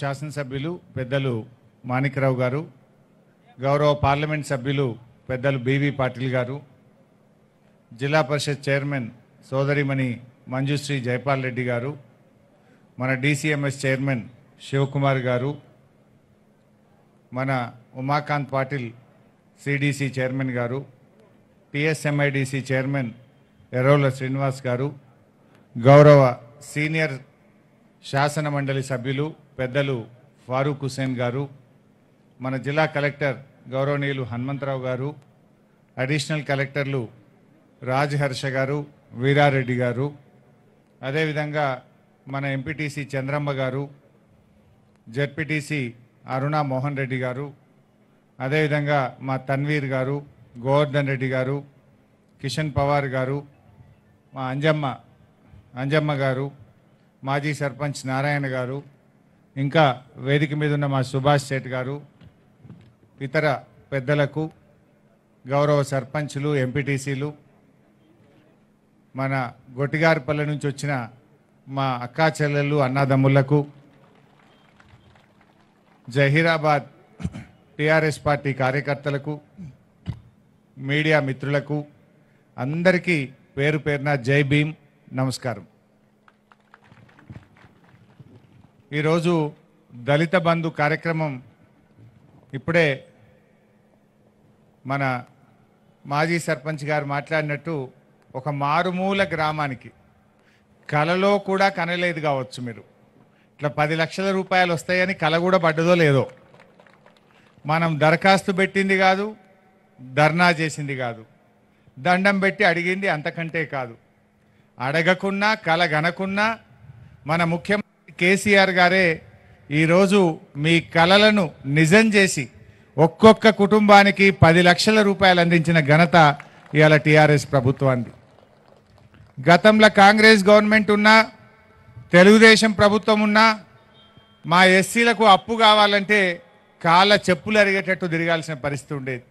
శాసనసభ్యులు పెద్దలు మాణిక్రావు గారు గౌరవ పార్లమెంట్ సభ్యులు పెద్దలు బీవీ పాటిల్ గారు జిల్లా పరిషత్ చైర్మన్ సోదరిమణి మంజుశ్రీ జైపాల్ రెడ్డి గారు మన డీసీఎంఎస్ చైర్మన్ శివకుమార్ గారు మన ఉమాకాంత్ పాటిల్ సిడిసి చైర్మన్ గారు టిఎస్ఎంఐడిసి చైర్మన్ ఎరోల శ్రీనివాస్ గారు గౌరవ సీనియర్ శాసన మండలి సభ్యులు పెద్దలు ఫారూక్ హుసేన్ గారు మన జిల్లా కలెక్టర్ గౌరవనీయులు హనుమంతరావు గారు అడిషనల్ కలెక్టర్లు రాజ్ హర్ష గారు వీరారెడ్డి గారు అదేవిధంగా మన ఎంపీటీసీ చంద్రమ్మ గారు జెడ్పీటీసీ అరుణ మోహన్ రెడ్డి గారు అదేవిధంగా మా తన్వీర్ గారు గోవర్ధన్ రెడ్డి గారు కిషన్ పవార్ గారు మా అంజమ్మ అంజమ్మ గారు మాజీ సర్పంచ్ నారాయణ గారు ఇంకా వేదిక మీద ఉన్న మా సుభాష్ శెట్ గారు ఇతర పెద్దలకు గౌరవ సర్పంచ్లు ఎంపీటీసీలు మన గొట్టిగారిపల్లె నుంచి వచ్చిన మా అక్కా చెల్లెళ్ళు అన్నదమ్ములకు జహీరాబాద్ టీఆర్ఎస్ పార్టీ కార్యకర్తలకు మీడియా మిత్రులకు అందరికీ పేరు పేరున జై భీమ్ నమస్కారం ఈరోజు దళిత బంధు కార్యక్రమం ఇప్పుడే మన మాజీ సర్పంచ్ గారు మాట్లాడినట్టు ఒక మారుమూల గ్రామానికి కలలో కూడా కనలేదు కావచ్చు మీరు ఇట్లా పది లక్షల రూపాయలు వస్తాయని కల కూడా పడ్డదో లేదో మనం దరఖాస్తు పెట్టింది కాదు ధర్నా చేసింది కాదు దండం పెట్టి అడిగింది అంతకంటే కాదు అడగకున్నా కలగనకున్నా మన ముఖ్యమంత్రి కేసీఆర్ గారే ఈరోజు మీ కలలను నిజం చేసి ఒక్కొక్క కుటుంబానికి పది లక్షల రూపాయలు అందించిన ఘనత ఇవాళ టీఆర్ఎస్ ప్రభుత్వానికి గతంలో కాంగ్రెస్ గవర్నమెంట్ ఉన్నా తెలుగుదేశం ప్రభుత్వం ఉన్నా మా ఎస్సీలకు అప్పు కావాలంటే కాళ్ళ చెప్పులు అరిగేటట్టు తిరగాల్సిన పరిస్థితి ఉండేది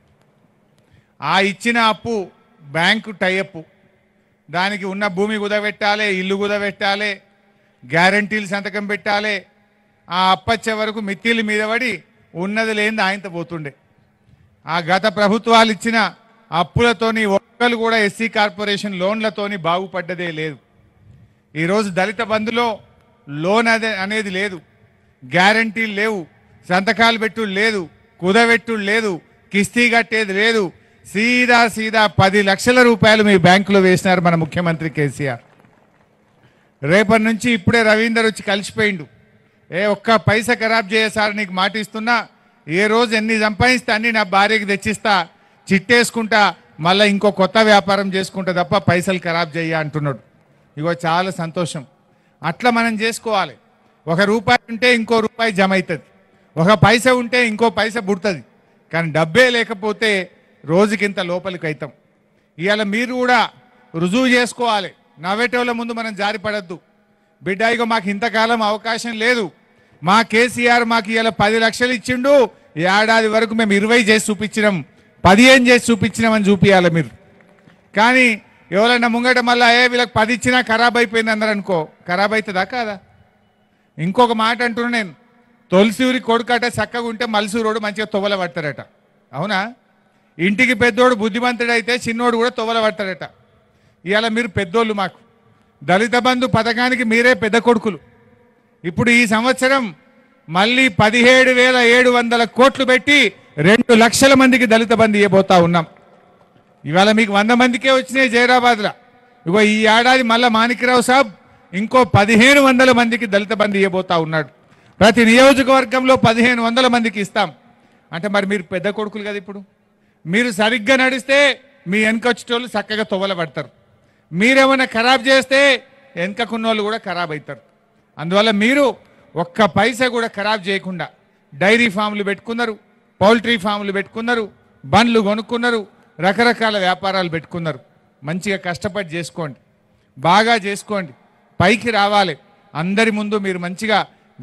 ఆ ఇచ్చిన అప్పు బ్యాంకు టైఅప్ దానికి ఉన్న భూమి కుదవెట్టాలి ఇల్లు కుదవెట్టాలి గ్యారంటీలు సంతకం పెట్టాలి ఆ అప్పచ్చే వరకు మిత్తిలు మీద పడి ఉన్నది లేని ఆయనతో పోతుండే ఆ గత ప్రభుత్వాలు ఇచ్చిన అప్పులతోని ఒక్కరు కూడా ఎస్సీ కార్పొరేషన్ లోన్లతోని బాగుపడ్డదే లేదు ఈరోజు దళిత బంధులో లోన్ అదే అనేది లేదు గ్యారంటీలు లేవు సంతకాలు పెట్టు లేదు కుదవెట్టు లేదు కిస్తీ కట్టేది లేదు సీదా సీదా పది లక్షల రూపాయలు మీ బ్యాంకులో వేసినారు మన ముఖ్యమంత్రి కేసీఆర్ రేపటి నుంచి ఇప్పుడే రవీందర్ వచ్చి కలిసిపోయిండు ఏ ఒక్క పైస ఖరాబ్ చేసారు నీకు మాటిస్తున్నా ఏ రోజు ఎన్ని సంపాదిస్తే అన్ని నా భార్యకి తెచ్చిస్తా చిట్టేసుకుంటా మళ్ళీ ఇంకో కొత్త వ్యాపారం చేసుకుంటా తప్ప పైసలు ఖరాబ్ చేయ అంటున్నాడు ఇగో చాలా సంతోషం అట్లా మనం చేసుకోవాలి ఒక రూపాయి ఉంటే ఇంకో రూపాయి జమ అవుతుంది ఒక పైస ఉంటే ఇంకో పైస పుడుతుంది కానీ డబ్బే లేకపోతే రోజుకింత లోపలికి అవుతాం ఇవాళ మీరు కూడా రుజువు చేసుకోవాలి నవ్వేటోళ్ళ ముందు మనం జారిపడద్దు బిడ్డ మాకు ఇంతకాలం అవకాశం లేదు మా కేసీఆర్ మాకు ఇలా పది లక్షలు ఇచ్చిండు ఏడాది వరకు మేము ఇరవై చేసి చూపించినాం పదిహేను చేసి చూపించినామని చూపించాలి మీరు కానీ ఎవరైనా ముంగట మళ్ళీ ఏ వీళ్ళకి పది ఇచ్చినా ఖరాబ్ అయిపోయింది అందరూ అనుకో ఖరాబ్ అవుతుందా కాదా ఇంకొక మాట అంటున్నా నేను తొలిసూరి కొడుకట చక్కగా ఉంటే మలసూరోడు మంచిగా తొవ్వల పడతాడట అవునా ఇంటికి పెద్దోడు బుద్ధిమంతుడైతే చిన్నోడు కూడా తొవ్వల పడతాడట ఇవాళ మీరు పెద్దోళ్ళు మాకు దళిత బంధు పథకానికి మీరే పెద్ద కొడుకులు ఇప్పుడు ఈ సంవత్సరం మళ్ళీ పదిహేడు వేల ఏడు వందల కోట్లు పెట్టి రెండు లక్షల మందికి దళిత బంధు ఇవ్వబోతా ఉన్నాం ఇవాళ మీకు వంద మందికే వచ్చినాయి జైరాబాద్లో ఇగో ఈ ఏడాది మళ్ళా మాణిక్యరావు సాబ్ ఇంకో పదిహేను వందల మందికి దళిత బంధు ఇవ్వబోతా ఉన్నాడు ప్రతి నియోజకవర్గంలో పదిహేను వందల మందికి ఇస్తాం అంటే మరి మీరు పెద్ద కొడుకులు కదా ఇప్పుడు మీరు సరిగ్గా నడిస్తే మీ వెనుకొచ్చేటోళ్ళు చక్కగా తొవ్వలబడతారు మీరేమైనా ఖరాబ్ చేస్తే వెనకకున్న కూడా ఖరాబ్ అవుతారు అందువల్ల మీరు ఒక్క పైసా కూడా ఖరాబ్ చేయకుండా డైరీ ఫామ్లు పెట్టుకున్నారు పౌల్ట్రీ ఫామ్లు పెట్టుకున్నారు బండ్లు కొనుక్కున్నారు రకరకాల వ్యాపారాలు పెట్టుకున్నారు మంచిగా కష్టపడి చేసుకోండి బాగా చేసుకోండి పైకి రావాలి అందరి ముందు మీరు మంచిగా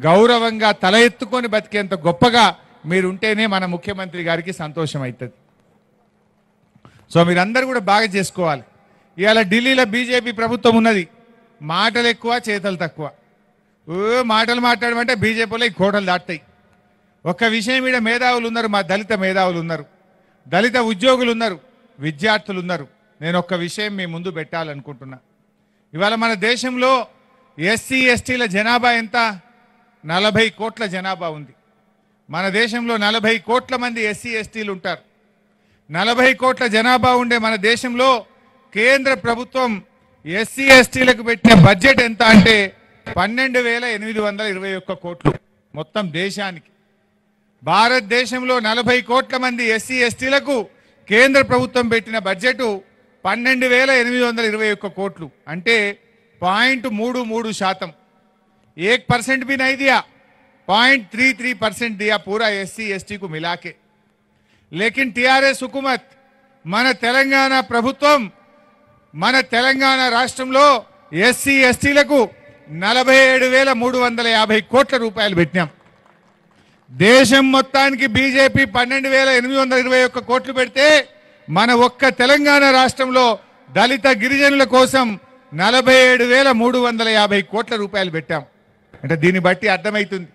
గౌరవంగా తల ఎత్తుకొని బతికేంత గొప్పగా మీరు ఉంటేనే మన ముఖ్యమంత్రి గారికి సంతోషం అవుతుంది సో మీరందరూ కూడా బాగా చేసుకోవాలి ఇవాళ ఢిల్లీలో బీజేపీ ప్రభుత్వం ఉన్నది మాటలు ఎక్కువ చేతలు తక్కువ ఓ మాటలు మాట్లాడమంటే బీజేపీలో ఈ కోటలు దాటుతాయి ఒక్క విషయం మీద మేధావులు ఉన్నారు మా దళిత మేధావులు ఉన్నారు దళిత ఉద్యోగులు ఉన్నారు విద్యార్థులు ఉన్నారు నేను ఒక్క విషయం మీ ముందు పెట్టాలనుకుంటున్నా ఇవాళ మన దేశంలో ఎస్సీ ఎస్టీల జనాభా ఎంత నలభై కోట్ల జనాభా ఉంది మన దేశంలో నలభై కోట్ల మంది ఎస్సీ ఎస్టీలు ఉంటారు నలభై కోట్ల జనాభా ఉండే మన దేశంలో కేంద్ర ప్రభుత్వం ఎస్సీ ఎస్టీలకు పెట్టిన బడ్జెట్ ఎంత అంటే పన్నెండు వేల ఎనిమిది వందల ఇరవై ఒక్క కోట్లు మొత్తం దేశానికి భారతదేశంలో నలభై కోట్ల మంది ఎస్సీ ఎస్టీలకు కేంద్ర ప్రభుత్వం పెట్టిన బడ్జెట్ పన్నెండు వేల ఎనిమిది వందల ఇరవై ఒక్క కోట్లు అంటే పాయింట్ మూడు మూడు శాతం ఏక్ పర్సెంట్ भी नहीं పాయింట్ త్రీ త్రీ పర్సెంట్ దియా పూరా ఎస్సీ ఎస్టీకు మిలాకే లేకిన్ టిఆర్ఎస్ హుకుమత్ మన తెలంగాణ ప్రభుత్వం మన తెలంగాణ రాష్ట్రంలో ఎస్సీ ఎస్టీలకు నలభై ఏడు వేల మూడు వందల యాభై కోట్ల రూపాయలు పెట్టినాం దేశం మొత్తానికి బీజేపీ పన్నెండు వేల ఎనిమిది వందల ఇరవై ఒక్క కోట్లు పెడితే మన ఒక్క తెలంగాణ రాష్ట్రంలో దళిత గిరిజనుల కోసం నలభై ఏడు వేల మూడు వందల యాభై కోట్ల రూపాయలు పెట్టాం అంటే దీన్ని బట్టి అర్థమవుతుంది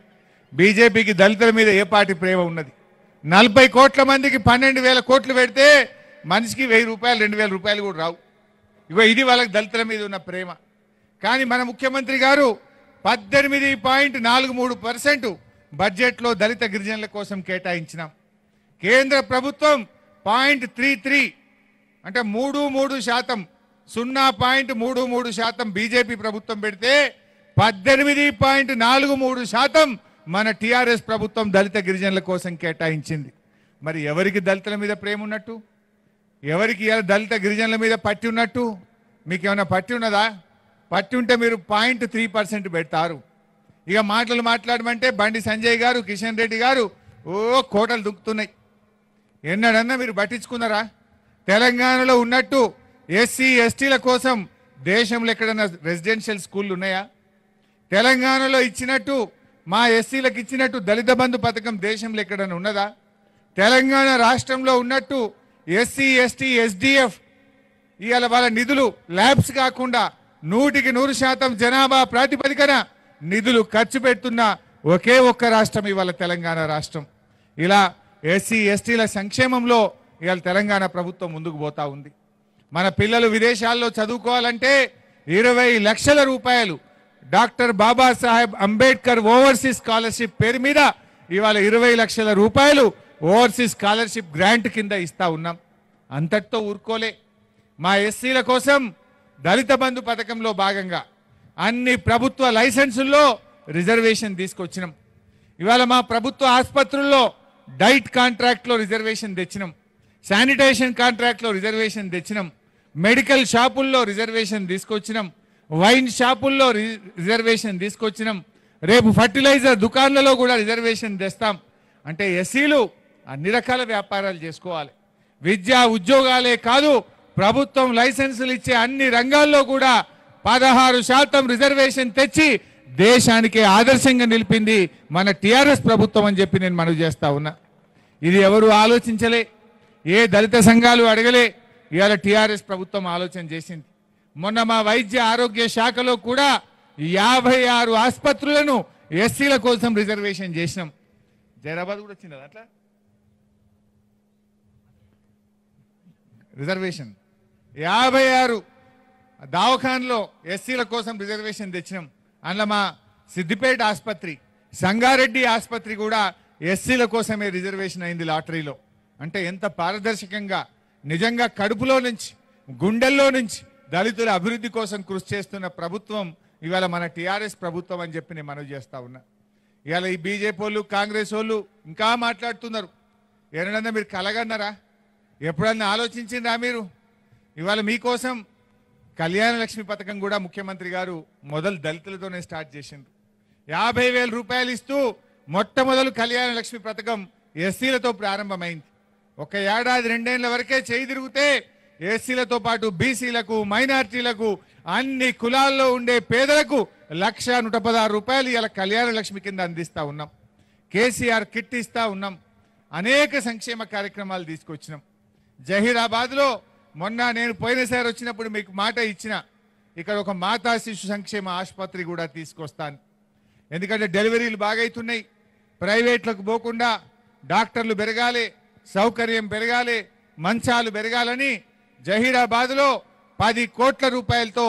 బీజేపీకి దళితుల మీద ఏ పాటి ప్రేమ ఉన్నది నలభై కోట్ల మందికి పన్నెండు వేల కోట్లు పెడితే మనిషికి వెయ్యి రూపాయలు రెండు వేల రూపాయలు కూడా రావు ఇగో ఇది వాళ్ళకి దళితుల మీద ఉన్న ప్రేమ కానీ మన ముఖ్యమంత్రి గారు పద్దెనిమిది పాయింట్ నాలుగు మూడు పర్సెంట్ బడ్జెట్లో దళిత గిరిజనుల కోసం కేటాయించినాం కేంద్ర ప్రభుత్వం పాయింట్ త్రీ త్రీ అంటే మూడు మూడు శాతం సున్నా పాయింట్ మూడు మూడు శాతం బీజేపీ ప్రభుత్వం పెడితే పద్దెనిమిది పాయింట్ నాలుగు మూడు శాతం మన టీఆర్ఎస్ ప్రభుత్వం దళిత గిరిజనుల కోసం కేటాయించింది మరి ఎవరికి దళితుల మీద ప్రేమ ఉన్నట్టు ఎవరికి ఇవాళ దళిత గిరిజనుల మీద పట్టి ఉన్నట్టు మీకు ఏమైనా పట్టి ఉన్నదా పట్టి ఉంటే మీరు పాయింట్ త్రీ పర్సెంట్ పెడతారు ఇక మాటలు మాట్లాడమంటే బండి సంజయ్ గారు కిషన్ రెడ్డి గారు ఓ కోటలు దుక్కుతున్నాయి ఎన్నడన్నా మీరు పట్టించుకున్నారా తెలంగాణలో ఉన్నట్టు ఎస్సీ ఎస్టీల కోసం దేశంలో ఎక్కడన్నా రెసిడెన్షియల్ స్కూళ్ళు ఉన్నాయా తెలంగాణలో ఇచ్చినట్టు మా ఎస్సీలకు ఇచ్చినట్టు దళిత బంధు పథకం దేశంలో ఎక్కడన్నా ఉన్నదా తెలంగాణ రాష్ట్రంలో ఉన్నట్టు ఎస్సీ ఎస్టీ ఎస్డిఎఫ్ ఇవాళ వాళ్ళ నిధులు ల్యాబ్స్ కాకుండా నూటికి నూరు శాతం జనాభా ప్రాతిపదికన నిధులు ఖర్చు పెడుతున్న ఒకే ఒక్క రాష్ట్రం ఇవాళ తెలంగాణ రాష్ట్రం ఇలా ఎస్సీ ఎస్టీల సంక్షేమంలో ఇవాళ తెలంగాణ ప్రభుత్వం ముందుకు పోతా ఉంది మన పిల్లలు విదేశాల్లో చదువుకోవాలంటే ఇరవై లక్షల రూపాయలు doctor Babasaheb Ambedkar overseas scholarship పేరు మీద ఇవాళ ఇరవై లక్షల రూపాయలు ఓవర్సీస్ స్కాలర్షిప్ గ్రాంట్ కింద ఇస్తా ఉన్నాం అంతటితో ఊరుకోలే మా ఎస్సీల కోసం దళిత బంధు పథకంలో భాగంగా అన్ని ప్రభుత్వ లైసెన్సుల్లో రిజర్వేషన్ తీసుకొచ్చినాం ఇవాళ మా ప్రభుత్వ ఆసుపత్రుల్లో డైట్ కాంట్రాక్ట్లో రిజర్వేషన్ తెచ్చినాం శానిటేషన్ కాంట్రాక్ట్లో రిజర్వేషన్ తెచ్చినాం మెడికల్ షాపుల్లో రిజర్వేషన్ తీసుకొచ్చినాం వైన్ షాపుల్లో రిజర్వేషన్ తీసుకొచ్చినాం రేపు ఫర్టిలైజర్ దుకాన్లలో కూడా రిజర్వేషన్ తెస్తాం అంటే ఎస్సీలు అన్ని రకాల వ్యాపారాలు చేసుకోవాలి విద్యా ఉద్యోగాలే కాదు ప్రభుత్వం లైసెన్సులు ఇచ్చే అన్ని రంగాల్లో కూడా పదహారు శాతం రిజర్వేషన్ తెచ్చి దేశానికి ఆదర్శంగా నిలిపింది మన టీఆర్ఎస్ ప్రభుత్వం అని చెప్పి నేను మనవి చేస్తా ఉన్నా ఇది ఎవరు ఆలోచించలే ఏ దళిత సంఘాలు అడగలే ఇవాళ టీఆర్ఎస్ ప్రభుత్వం ఆలోచన చేసింది మొన్న మా వైద్య ఆరోగ్య శాఖలో కూడా యాభై ఆరు ఆసుపత్రులను ఎస్సీల కోసం రిజర్వేషన్ చేసినాం జైరాబాద్ కూడా వచ్చింది అట్లా రిజర్వేషన్ యాభై ఆరు దావఖాన్లో ఎస్సీల కోసం రిజర్వేషన్ తెచ్చినాం అందులో మా సిద్దిపేట ఆసుపత్రి సంగారెడ్డి ఆసుపత్రి కూడా ఎస్సీల కోసమే రిజర్వేషన్ అయింది లాటరీలో అంటే ఎంత పారదర్శకంగా నిజంగా కడుపులో నుంచి గుండెల్లో నుంచి దళితుల అభివృద్ధి కోసం కృషి చేస్తున్న ప్రభుత్వం ఇవాళ మన టీఆర్ఎస్ ప్రభుత్వం అని చెప్పి నేను మనవి చేస్తా ఉన్నా ఇవాళ ఈ బీజేపీ వాళ్ళు కాంగ్రెస్ వాళ్ళు ఇంకా మాట్లాడుతున్నారు ఎన్నడన్నా మీరు కలగన్నారా ఎప్పుడన్నా ఆలోచించిందా మీరు ఇవాళ మీకోసం కళ్యాణ లక్ష్మి పథకం కూడా ముఖ్యమంత్రి గారు మొదలు దళితులతోనే స్టార్ట్ చేసిండ్రు యాభై వేల రూపాయలు ఇస్తూ మొట్టమొదలు కళ్యాణ లక్ష్మి పథకం ఎస్సీలతో ప్రారంభమైంది ఒక ఏడాది రెండేళ్ల వరకే చేయి తిరిగితే ఎస్సీలతో పాటు బీసీలకు మైనార్టీలకు అన్ని కులాల్లో ఉండే పేదలకు లక్ష నూట పదహారు రూపాయలు ఇలా కళ్యాణ లక్ష్మి కింద అందిస్తూ ఉన్నాం కేసీఆర్ కిట్ ఇస్తూ ఉన్నాం అనేక సంక్షేమ కార్యక్రమాలు తీసుకొచ్చినాం లో మొన్న నేను పోయినసారి వచ్చినప్పుడు మీకు మాట ఇచ్చిన ఇక్కడ ఒక మాతా శిశు సంక్షేమ ఆసుపత్రి కూడా తీసుకొస్తాను ఎందుకంటే డెలివరీలు బాగైతున్నాయి ప్రైవేట్లకు పోకుండా డాక్టర్లు పెరగాలి సౌకర్యం పెరగాలి మంచాలు పెరగాలని జహీరాబాద్లో పది కోట్ల రూపాయలతో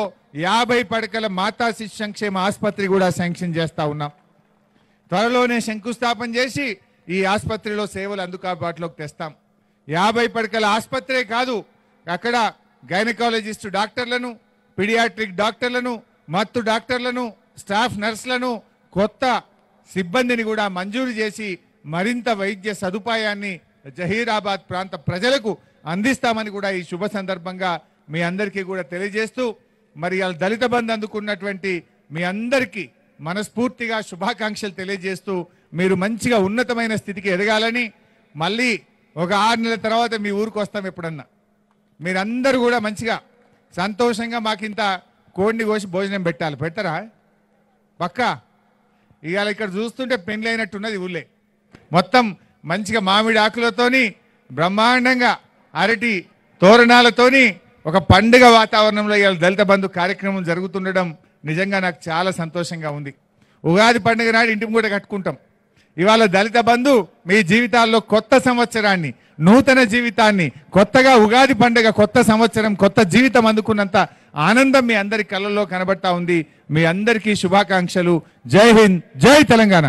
యాభై పడకల మాతా శిశు సంక్షేమ ఆసుపత్రి కూడా శాంక్షన్ చేస్తూ ఉన్నాం త్వరలోనే శంకుస్థాపన చేసి ఈ ఆసుపత్రిలో సేవలు అందుబాటులోకి తెస్తాం యాభై పడకల ఆసుపత్రే కాదు అక్కడ గైనకాలజిస్టు డాక్టర్లను పిడియాట్రిక్ డాక్టర్లను మత్తు డాక్టర్లను స్టాఫ్ నర్సులను కొత్త సిబ్బందిని కూడా మంజూరు చేసి మరింత వైద్య సదుపాయాన్ని జహీరాబాద్ ప్రాంత ప్రజలకు అందిస్తామని కూడా ఈ శుభ సందర్భంగా మీ అందరికీ కూడా తెలియజేస్తూ మరి వాళ్ళ దళిత బంధు అందుకున్నటువంటి మీ అందరికీ మనస్ఫూర్తిగా శుభాకాంక్షలు తెలియజేస్తూ మీరు మంచిగా ఉన్నతమైన స్థితికి ఎదగాలని మళ్ళీ ఒక ఆరు నెలల తర్వాత మీ ఊరికి వస్తాం ఎప్పుడన్నా మీరందరూ కూడా మంచిగా సంతోషంగా మాకు ఇంత కోడిని కోసి భోజనం పెట్టాలి పెట్టరా పక్క ఇవాళ ఇక్కడ చూస్తుంటే పెండ్లైనట్టున్నది ఊళ్ళే మొత్తం మంచిగా మామిడి ఆకులతోని బ్రహ్మాండంగా అరటి తోరణాలతోని ఒక పండుగ వాతావరణంలో ఇవాళ దళిత బంధు కార్యక్రమం జరుగుతుండడం నిజంగా నాకు చాలా సంతోషంగా ఉంది ఉగాది పండుగ నాడు ఇంటికి కూడా కట్టుకుంటాం ఇవాళ దళిత బంధు మీ జీవితాల్లో కొత్త సంవత్సరాన్ని నూతన జీవితాన్ని కొత్తగా ఉగాది పండుగ కొత్త సంవత్సరం కొత్త జీవితం అందుకున్నంత ఆనందం మీ అందరి కళ్ళల్లో కనబడతా ఉంది మీ అందరికీ శుభాకాంక్షలు జై హింద్ జై తెలంగాణ